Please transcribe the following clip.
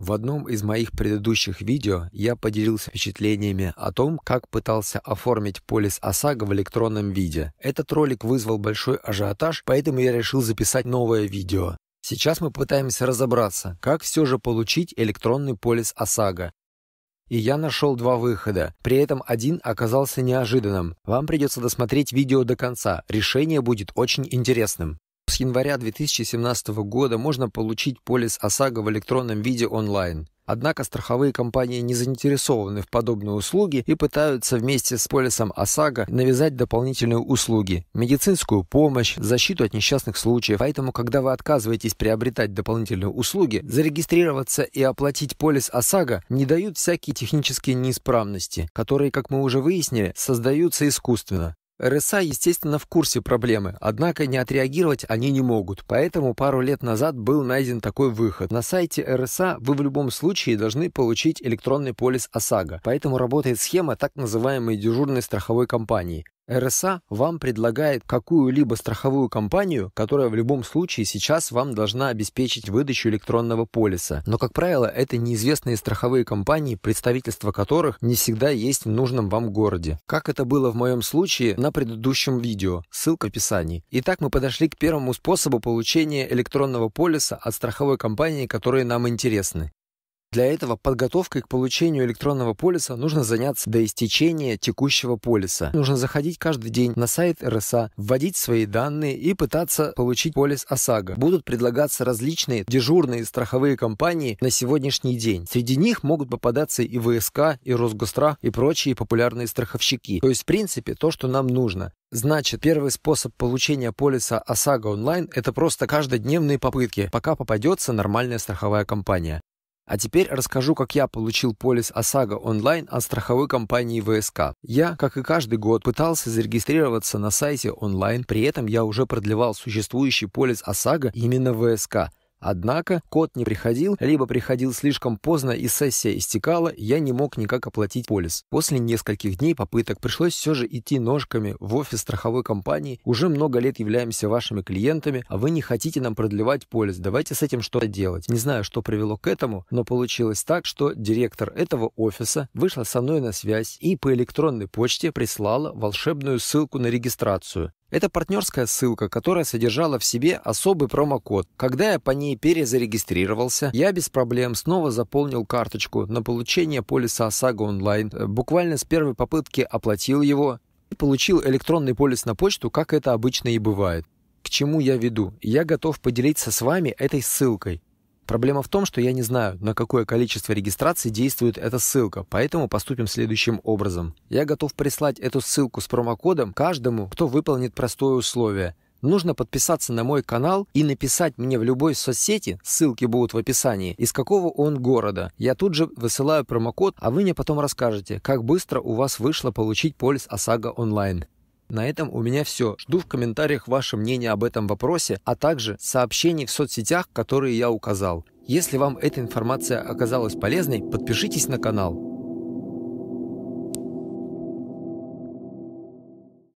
В одном из моих предыдущих видео я поделился впечатлениями о том, как пытался оформить полис ОСАГО в электронном виде. Этот ролик вызвал большой ажиотаж, поэтому я решил записать новое видео. Сейчас мы пытаемся разобраться, как все же получить электронный полис ОСАГО. И я нашел два выхода. При этом один оказался неожиданным. Вам придется досмотреть видео до конца. Решение будет очень интересным января 2017 года можно получить полис ОСАГО в электронном виде онлайн. Однако страховые компании не заинтересованы в подобной услуге и пытаются вместе с полисом ОСАГО навязать дополнительные услуги – медицинскую помощь, защиту от несчастных случаев. Поэтому, когда вы отказываетесь приобретать дополнительные услуги, зарегистрироваться и оплатить полис ОСАГО не дают всякие технические неисправности, которые, как мы уже выяснили, создаются искусственно. РСА, естественно, в курсе проблемы, однако не отреагировать они не могут, поэтому пару лет назад был найден такой выход. На сайте РСА вы в любом случае должны получить электронный полис ОСАГО, поэтому работает схема так называемой дежурной страховой компании. РСА вам предлагает какую-либо страховую компанию, которая в любом случае сейчас вам должна обеспечить выдачу электронного полиса. Но, как правило, это неизвестные страховые компании, представительство которых не всегда есть в нужном вам городе. Как это было в моем случае на предыдущем видео, ссылка в описании. Итак, мы подошли к первому способу получения электронного полиса от страховой компании, которые нам интересны. Для этого подготовкой к получению электронного полиса нужно заняться до истечения текущего полиса. Нужно заходить каждый день на сайт РСА, вводить свои данные и пытаться получить полис ОСАГО. Будут предлагаться различные дежурные страховые компании на сегодняшний день. Среди них могут попадаться и ВСК, и Росгострах, и прочие популярные страховщики. То есть, в принципе, то, что нам нужно. Значит, первый способ получения полиса ОСАГО онлайн – это просто каждодневные попытки, пока попадется нормальная страховая компания. А теперь расскажу, как я получил полис ОСАГО онлайн от страховой компании ВСК. Я, как и каждый год, пытался зарегистрироваться на сайте онлайн, при этом я уже продлевал существующий полис ОСАГО именно ВСК – Однако кот не приходил, либо приходил слишком поздно и сессия истекала, я не мог никак оплатить полис. После нескольких дней попыток пришлось все же идти ножками в офис страховой компании. Уже много лет являемся вашими клиентами, а вы не хотите нам продлевать полис. Давайте с этим что-то делать. Не знаю, что привело к этому, но получилось так, что директор этого офиса вышла со мной на связь и по электронной почте прислала волшебную ссылку на регистрацию. Это партнерская ссылка, которая содержала в себе особый промокод. Когда я по ней перезарегистрировался, я без проблем снова заполнил карточку на получение полиса ОСАГО онлайн, э, буквально с первой попытки оплатил его и получил электронный полис на почту, как это обычно и бывает. К чему я веду? Я готов поделиться с вами этой ссылкой. Проблема в том, что я не знаю, на какое количество регистраций действует эта ссылка, поэтому поступим следующим образом. Я готов прислать эту ссылку с промокодом каждому, кто выполнит простое условие. Нужно подписаться на мой канал и написать мне в любой соцсети, ссылки будут в описании, из какого он города. Я тут же высылаю промокод, а вы мне потом расскажете, как быстро у вас вышло получить полис ОСАГО онлайн. На этом у меня все. Жду в комментариях ваше мнение об этом вопросе, а также сообщений в соцсетях, которые я указал. Если вам эта информация оказалась полезной, подпишитесь на канал.